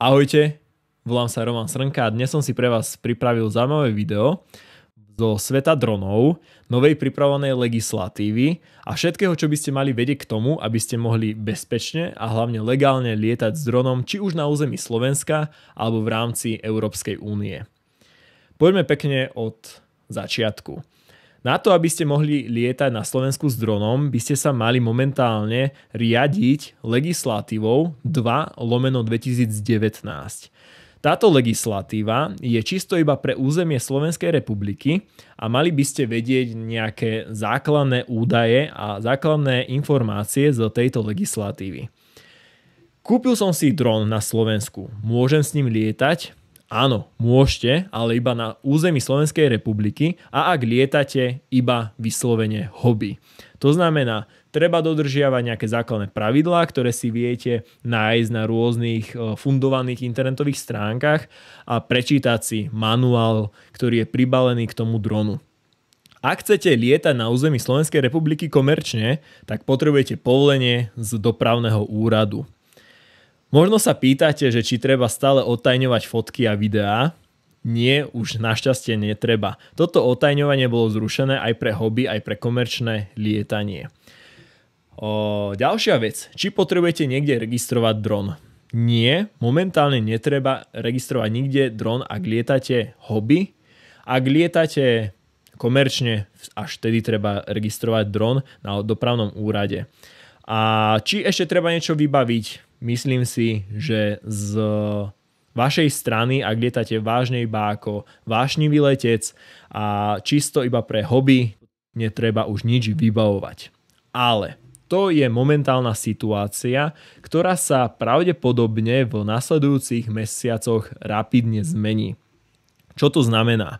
Ahojte, volám sa Roman Srnka a dnes som si pre vás pripravil zaujímavé video zo sveta dronov, novej pripravenej legislatívy a všetkého, čo by ste mali vedieť k tomu, aby ste mohli bezpečne a hlavne legálne lietať s dronom či už na území Slovenska alebo v rámci Európskej únie. Poďme pekne od začiatku. Na to, aby ste mohli lietať na Slovensku s dronom, by ste sa mali momentálne riadiť legislatívou 2 lomeno 2019. Táto legislatíva je čisto iba pre územie Slovenskej republiky a mali by ste vedieť nejaké základné údaje a základné informácie z tejto legislatívy. Kúpil som si dron na Slovensku. Môžem s ním lietať? Áno, môžete, ale iba na území Slovenskej republiky a ak lietate, iba vyslovene hobby. To znamená, treba dodržiavať nejaké základné pravidlá, ktoré si viete nájsť na rôznych e, fundovaných internetových stránkach a prečítať si manuál, ktorý je pribalený k tomu dronu. Ak chcete lietať na území Slovenskej republiky komerčne, tak potrebujete povolenie z dopravného úradu. Možno sa pýtate, že či treba stále otajňovať fotky a videá. Nie, už našťastie netreba. Toto otajňovanie bolo zrušené aj pre hobby, aj pre komerčné lietanie. O, ďalšia vec. Či potrebujete niekde registrovať dron? Nie, momentálne netreba registrovať nikde dron, ak lietate hobby. Ak lietate komerčne, až tedy treba registrovať dron na dopravnom úrade. A či ešte treba niečo vybaviť? myslím si, že z vašej strany, ak lietate vážne iba ako vášnivý letec a čisto iba pre hobby, netreba už nič vybavovať. Ale to je momentálna situácia, ktorá sa pravdepodobne v nasledujúcich mesiacoch rapidne zmení. Čo to znamená?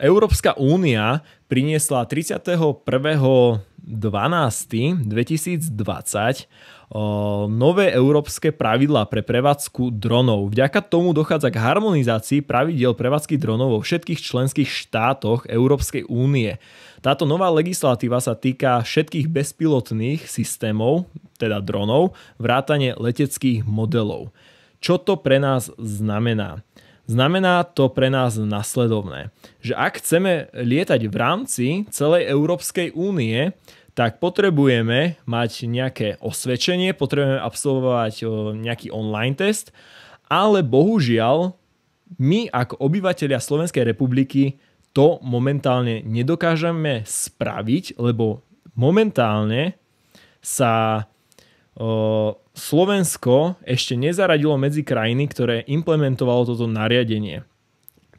Európska únia priniesla 31. 12. 2020 nové európske pravidlá pre prevádzku dronov. Vďaka tomu dochádza k harmonizácii pravidiel prevádzky dronov vo všetkých členských štátoch Európskej únie. Táto nová legislatíva sa týka všetkých bezpilotných systémov, teda dronov, vrátane leteckých modelov. Čo to pre nás znamená? Znamená to pre nás nasledovné, že ak chceme lietať v rámci celej Európskej únie, tak potrebujeme mať nejaké osvedčenie, potrebujeme absolvovať e, nejaký online test, ale bohužiaľ my ako obyvateľia Slovenskej republiky to momentálne nedokážeme spraviť, lebo momentálne sa e, Slovensko ešte nezaradilo medzi krajiny, ktoré implementovalo toto nariadenie.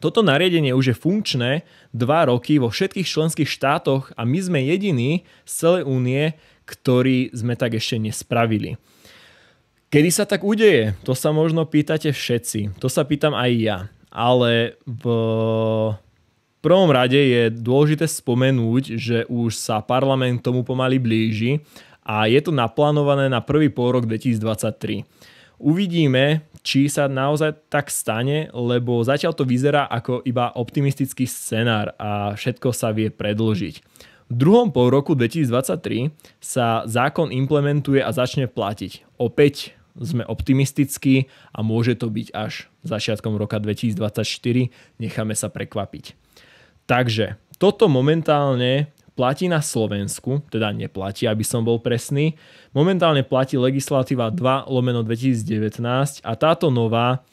Toto nariadenie už je funkčné 2 roky vo všetkých členských štátoch a my sme jediní z celej únie, ktorý sme tak ešte nespravili. Kedy sa tak udeje? To sa možno pýtate všetci. To sa pýtam aj ja. Ale v prvom rade je dôležité spomenúť, že už sa parlament tomu pomaly blíži a je to naplánované na prvý pôrok 2023. Uvidíme, či sa naozaj tak stane, lebo zatiaľ to vyzerá ako iba optimistický scenár a všetko sa vie predlžiť. V druhom pol roku 2023 sa zákon implementuje a začne platiť. Opäť sme optimistickí a môže to byť až začiatkom roka 2024. Necháme sa prekvapiť. Takže toto momentálne platí na Slovensku, teda neplatí, aby som bol presný, momentálne platí legislatíva 2 lomeno 2019 a táto nová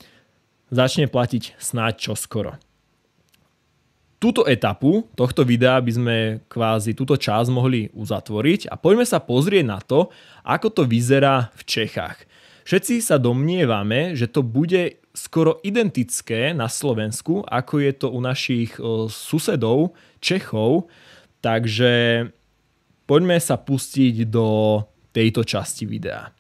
začne platiť snáď čoskoro. Túto etapu tohto videa by sme kvázi túto čas mohli uzatvoriť a poďme sa pozrieť na to, ako to vyzerá v Čechách. Všetci sa domnievame, že to bude skoro identické na Slovensku, ako je to u našich e, susedov, Čechov, Takže poďme sa pustiť do tejto časti videa.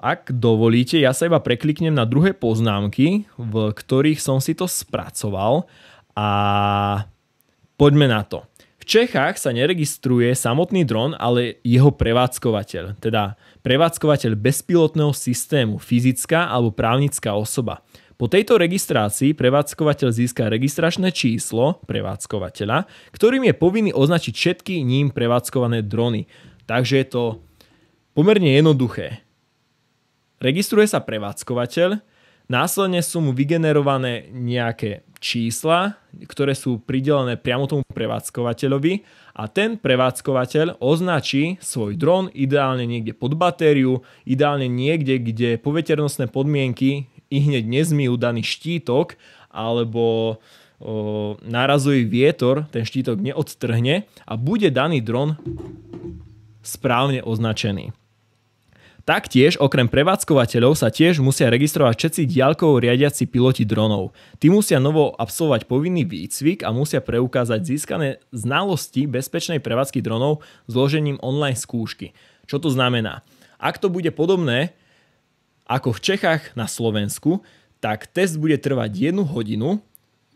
Ak dovolíte, ja sa iba prekliknem na druhé poznámky, v ktorých som si to spracoval a poďme na to. V Čechách sa neregistruje samotný dron, ale jeho prevádzkovateľ, teda prevádzkovateľ bezpilotného systému, fyzická alebo právnická osoba. Po tejto registrácii prevádzkovateľ získa registračné číslo prevádzkovateľa, ktorým je povinný označiť všetky ním prevádzkované drony. Takže je to pomerne jednoduché. Registruje sa prevádzkovateľ, následne sú mu vygenerované nejaké čísla, ktoré sú pridelené priamo tomu prevádzkovateľovi a ten prevádzkovateľ označí svoj dron ideálne niekde pod batériu, ideálne niekde, kde poveternostné podmienky i hneď nezmijú daný štítok alebo o, narazuje vietor, ten štítok neodstrhne a bude daný dron správne označený. Taktiež okrem prevádzkovateľov sa tiež musia registrovať všetci diaľkovo riadiaci piloti dronov. Tí musia novo absolvovať povinný výcvik a musia preukázať získané znalosti bezpečnej prevádzky dronov zložením online skúšky. Čo to znamená? Ak to bude podobné ako v Čechách na Slovensku, tak test bude trvať 1 hodinu,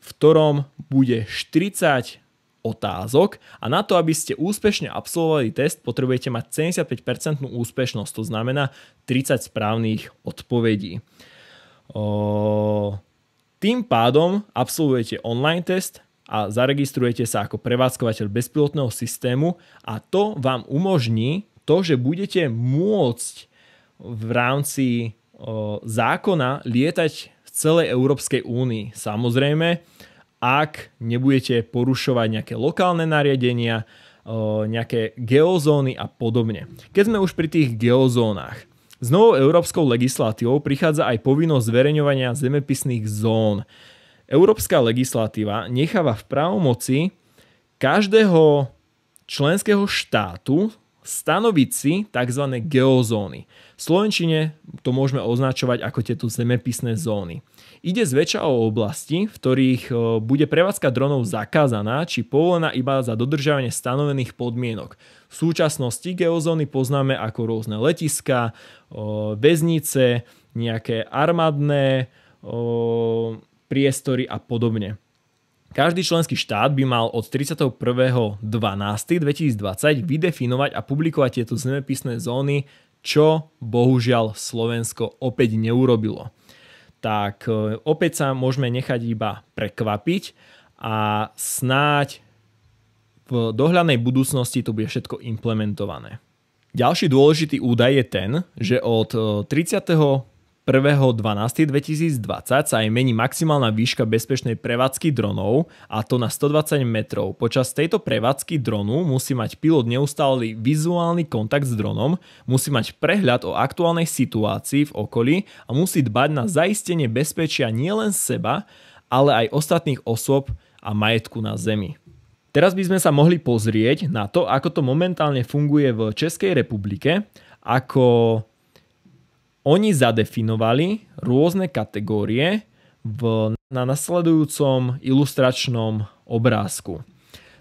v ktorom bude 40 otázok a na to, aby ste úspešne absolvovali test, potrebujete mať 75% úspešnosť, to znamená 30 správnych odpovedí. O... Tým pádom absolvujete online test a zaregistrujete sa ako prevádzkovateľ bezpilotného systému a to vám umožní to, že budete môcť v rámci o, zákona lietať v celej Európskej únii. Samozrejme, ak nebudete porušovať nejaké lokálne nariadenia, o, nejaké geozóny a podobne. Keď sme už pri tých geozónach, s novou európskou legislatívou prichádza aj povinnosť zverejňovania zemepisných zón. Európska legislatíva necháva v právomoci každého členského štátu stanoviť si tzv. geozóny. V Slovenčine to môžeme označovať ako tieto zemepisné zóny. Ide zväčša o oblasti, v ktorých e, bude prevádzka dronov zakázaná či povolená iba za dodržiavanie stanovených podmienok. V súčasnosti geozóny poznáme ako rôzne letiska, e, väznice, nejaké armádne e, priestory a podobne. Každý členský štát by mal od 31.12.2020 vydefinovať a publikovať tieto zemepisné zóny, čo bohužiaľ Slovensko opäť neurobilo. Tak e, opäť sa môžeme nechať iba prekvapiť a snáď v dohľadnej budúcnosti to bude všetko implementované. Ďalší dôležitý údaj je ten, že od 30. E, 1.12.2020 sa aj mení maximálna výška bezpečnej prevádzky dronov a to na 120 metrov. Počas tejto prevádzky dronu musí mať pilot neustály vizuálny kontakt s dronom, musí mať prehľad o aktuálnej situácii v okolí a musí dbať na zaistenie bezpečia nielen seba, ale aj ostatných osôb a majetku na Zemi. Teraz by sme sa mohli pozrieť na to, ako to momentálne funguje v Českej republike, ako oni zadefinovali rôzne kategórie v, na nasledujúcom ilustračnom obrázku.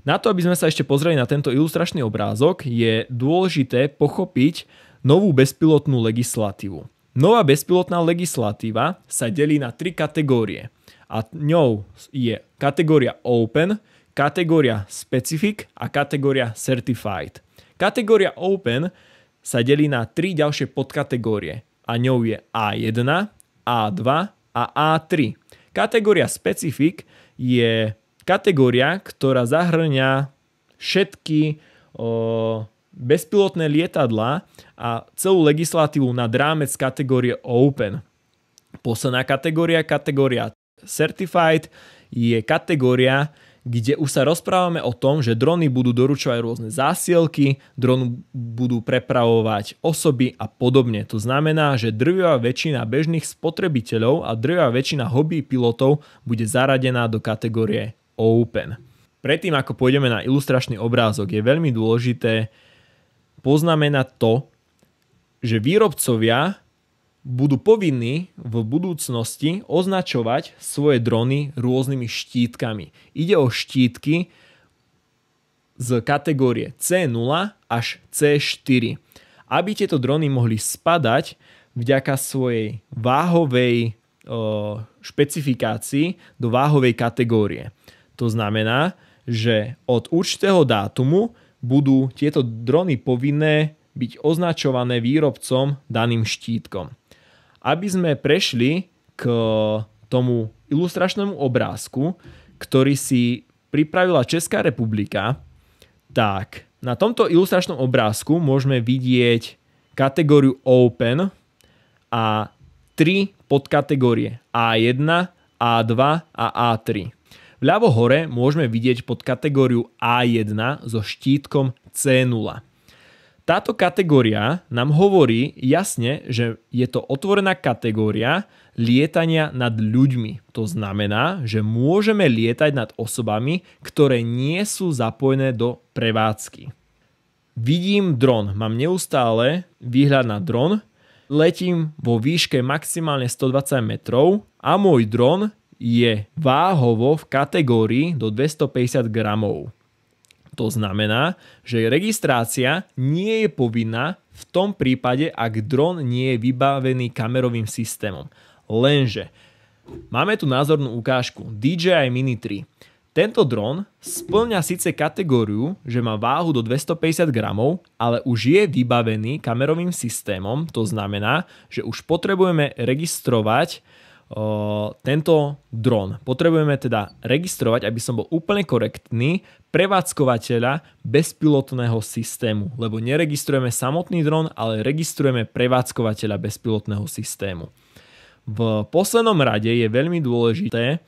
Na to, aby sme sa ešte pozreli na tento ilustračný obrázok, je dôležité pochopiť novú bezpilotnú legislatívu. Nová bezpilotná legislatíva sa delí na tri kategórie. A ňou je kategória Open, kategória Specific a kategória Certified. Kategória Open sa delí na tri ďalšie podkategórie a ňou je A1, A2 a A3. Kategória specifik je kategória, ktorá zahrňa všetky o, bezpilotné lietadlá a celú legislatívu nad rámec kategórie Open. Posledná kategória, kategória Certified, je kategória, kde už sa rozprávame o tom, že drony budú doručovať rôzne zásielky, dronu budú prepravovať osoby a podobne. To znamená, že drvivá väčšina bežných spotrebiteľov a drvivá väčšina hobby pilotov bude zaradená do kategórie Open. Predtým, ako pôjdeme na ilustračný obrázok, je veľmi dôležité poznamenať to, že výrobcovia budú povinní v budúcnosti označovať svoje drony rôznymi štítkami. Ide o štítky z kategórie C0 až C4. Aby tieto drony mohli spadať vďaka svojej váhovej e, špecifikácii do váhovej kategórie. To znamená, že od určitého dátumu budú tieto drony povinné byť označované výrobcom daným štítkom aby sme prešli k e, tomu ilustračnému obrázku, ktorý si pripravila Česká republika, tak na tomto ilustračnom obrázku môžeme vidieť kategóriu Open a tri podkategórie A1, A2 a A3. Vľavo hore môžeme vidieť podkategóriu A1 so štítkom C0. Táto kategória nám hovorí jasne, že je to otvorená kategória lietania nad ľuďmi. To znamená, že môžeme lietať nad osobami, ktoré nie sú zapojené do prevádzky. Vidím dron, mám neustále výhľad na dron, letím vo výške maximálne 120 metrov a môj dron je váhovo v kategórii do 250 gramov. To znamená, že registrácia nie je povinná v tom prípade, ak dron nie je vybavený kamerovým systémom. Lenže máme tu názornú ukážku DJI Mini 3. Tento dron splňa síce kategóriu, že má váhu do 250 gramov, ale už je vybavený kamerovým systémom, to znamená, že už potrebujeme registrovať uh, tento dron. Potrebujeme teda registrovať, aby som bol úplne korektný, prevádzkovateľa bezpilotného systému, lebo neregistrujeme samotný dron, ale registrujeme prevádzkovateľa bezpilotného systému. V poslednom rade je veľmi dôležité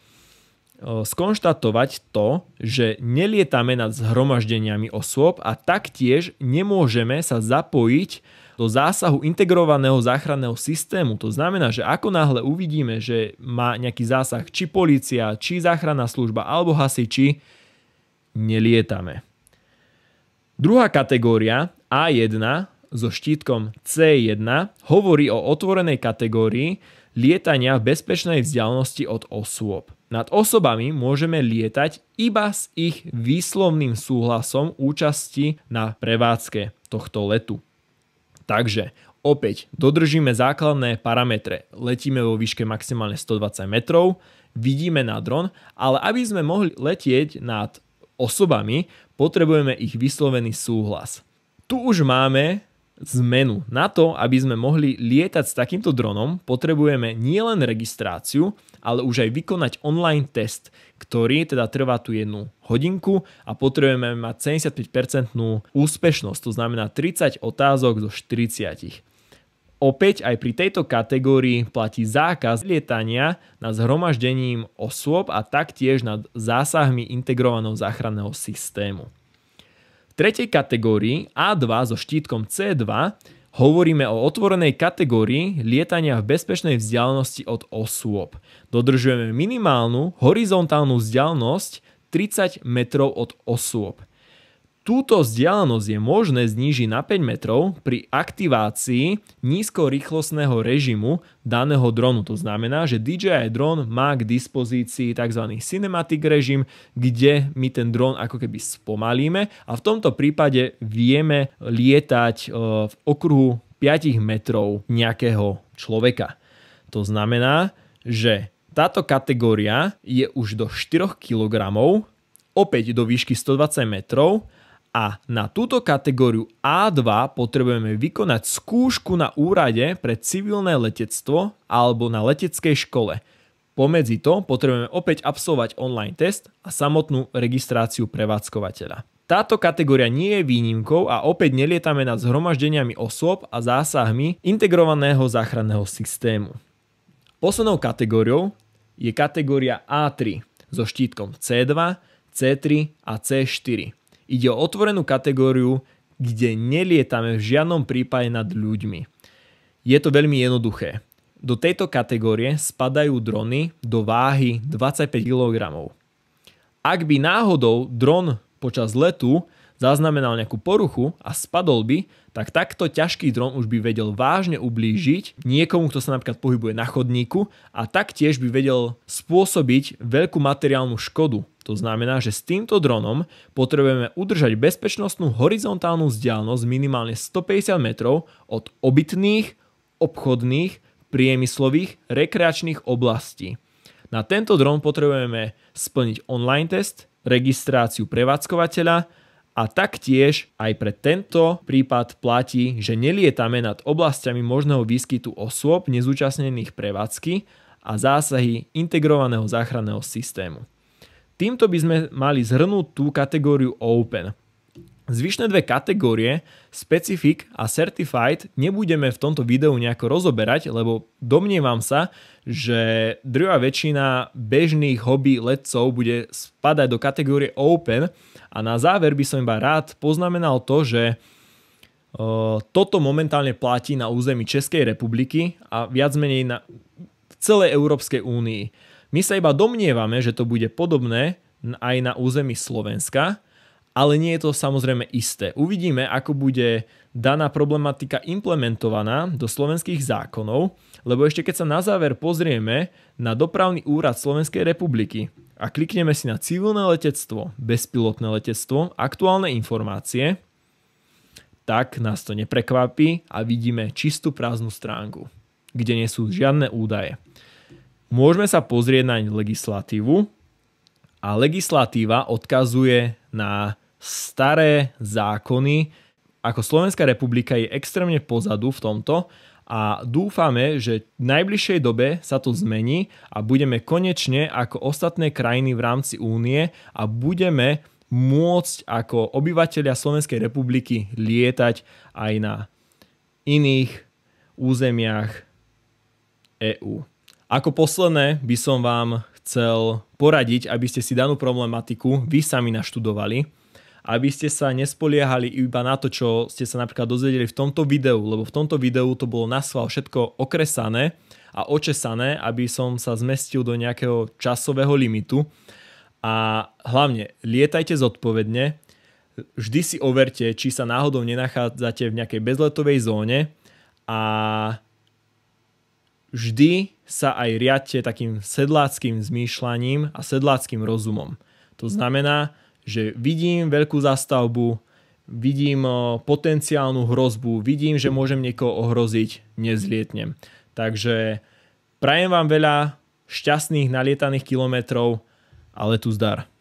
skonštatovať to, že nelietame nad zhromaždeniami osôb a taktiež nemôžeme sa zapojiť do zásahu integrovaného záchranného systému. To znamená, že ako náhle uvidíme, že má nejaký zásah či policia, či záchranná služba, alebo hasiči, nelietame. Druhá kategória A1 so štítkom C1 hovorí o otvorenej kategórii lietania v bezpečnej vzdialenosti od osôb. Nad osobami môžeme lietať iba s ich výslovným súhlasom účasti na prevádzke tohto letu. Takže opäť dodržíme základné parametre. Letíme vo výške maximálne 120 metrov, vidíme na dron, ale aby sme mohli letieť nad osobami, potrebujeme ich vyslovený súhlas. Tu už máme zmenu. Na to, aby sme mohli lietať s takýmto dronom, potrebujeme nielen registráciu, ale už aj vykonať online test, ktorý teda trvá tú jednu hodinku a potrebujeme mať 75% úspešnosť, to znamená 30 otázok zo 40. Opäť aj pri tejto kategórii platí zákaz lietania nad zhromaždením osôb a taktiež nad zásahmi integrovaného záchranného systému tretej kategórii A2 so štítkom C2 hovoríme o otvorenej kategórii lietania v bezpečnej vzdialenosti od osôb. Dodržujeme minimálnu horizontálnu vzdialenosť 30 metrov od osôb. Túto vzdialenosť je možné znížiť na 5 metrov pri aktivácii nízkorýchlostného režimu daného dronu. To znamená, že DJI dron má k dispozícii tzv. cinematic režim, kde my ten dron ako keby spomalíme a v tomto prípade vieme lietať e, v okruhu 5 metrov nejakého človeka. To znamená, že táto kategória je už do 4 kg, opäť do výšky 120 metrov a na túto kategóriu A2 potrebujeme vykonať skúšku na úrade pre civilné letectvo alebo na leteckej škole. Pomedzi to potrebujeme opäť absolvovať online test a samotnú registráciu prevádzkovateľa. Táto kategória nie je výnimkou a opäť nelietame nad zhromaždeniami osôb a zásahmi integrovaného záchranného systému. Poslednou kategóriou je kategória A3 so štítkom C2, C3 a C4. Ide o otvorenú kategóriu, kde nelietame v žiadnom prípade nad ľuďmi. Je to veľmi jednoduché. Do tejto kategórie spadajú drony do váhy 25 kg. Ak by náhodou dron počas letu zaznamenal nejakú poruchu a spadol by, tak takto ťažký dron už by vedel vážne ublížiť niekomu, kto sa napríklad pohybuje na chodníku a taktiež by vedel spôsobiť veľkú materiálnu škodu. To znamená, že s týmto dronom potrebujeme udržať bezpečnostnú horizontálnu vzdialenosť minimálne 150 metrov od obytných, obchodných, priemyslových, rekreačných oblastí. Na tento dron potrebujeme splniť online test, registráciu prevádzkovateľa, a taktiež aj pre tento prípad platí, že nelietame nad oblastiami možného výskytu osôb nezúčastnených prevádzky a zásahy integrovaného záchranného systému. Týmto by sme mali zhrnúť tú kategóriu Open, Zvyšné dve kategórie, Specific a Certified, nebudeme v tomto videu nejako rozoberať, lebo domnievam sa, že druhá väčšina bežných hobby letcov bude spadať do kategórie Open a na záver by som iba rád poznamenal to, že e, toto momentálne platí na území Českej republiky a viac menej na celej Európskej únii. My sa iba domnievame, že to bude podobné aj na území Slovenska, ale nie je to samozrejme isté. Uvidíme, ako bude daná problematika implementovaná do slovenských zákonov, lebo ešte keď sa na záver pozrieme na dopravný úrad Slovenskej republiky a klikneme si na civilné letectvo, bezpilotné letectvo, aktuálne informácie, tak nás to neprekvapí a vidíme čistú prázdnu stránku, kde nie sú žiadne údaje. Môžeme sa pozrieť na legislatívu, a legislatíva odkazuje na staré zákony. Ako Slovenská republika je extrémne pozadu v tomto a dúfame, že v najbližšej dobe sa to zmení a budeme konečne ako ostatné krajiny v rámci únie a budeme môcť ako obyvateľia Slovenskej republiky lietať aj na iných územiach EÚ. Ako posledné by som vám chcel poradiť, aby ste si danú problematiku vy sami naštudovali, aby ste sa nespoliehali iba na to, čo ste sa napríklad dozvedeli v tomto videu, lebo v tomto videu to bolo nasval všetko okresané a očesané, aby som sa zmestil do nejakého časového limitu. A hlavne, lietajte zodpovedne, vždy si overte, či sa náhodou nenachádzate v nejakej bezletovej zóne a vždy sa aj riadte takým sedláckým zmýšľaním a sedláckým rozumom. To znamená, že vidím veľkú zastavbu, vidím potenciálnu hrozbu, vidím, že môžem niekoho ohroziť, nezlietnem. Takže prajem vám veľa šťastných nalietaných kilometrov, ale tu zdar.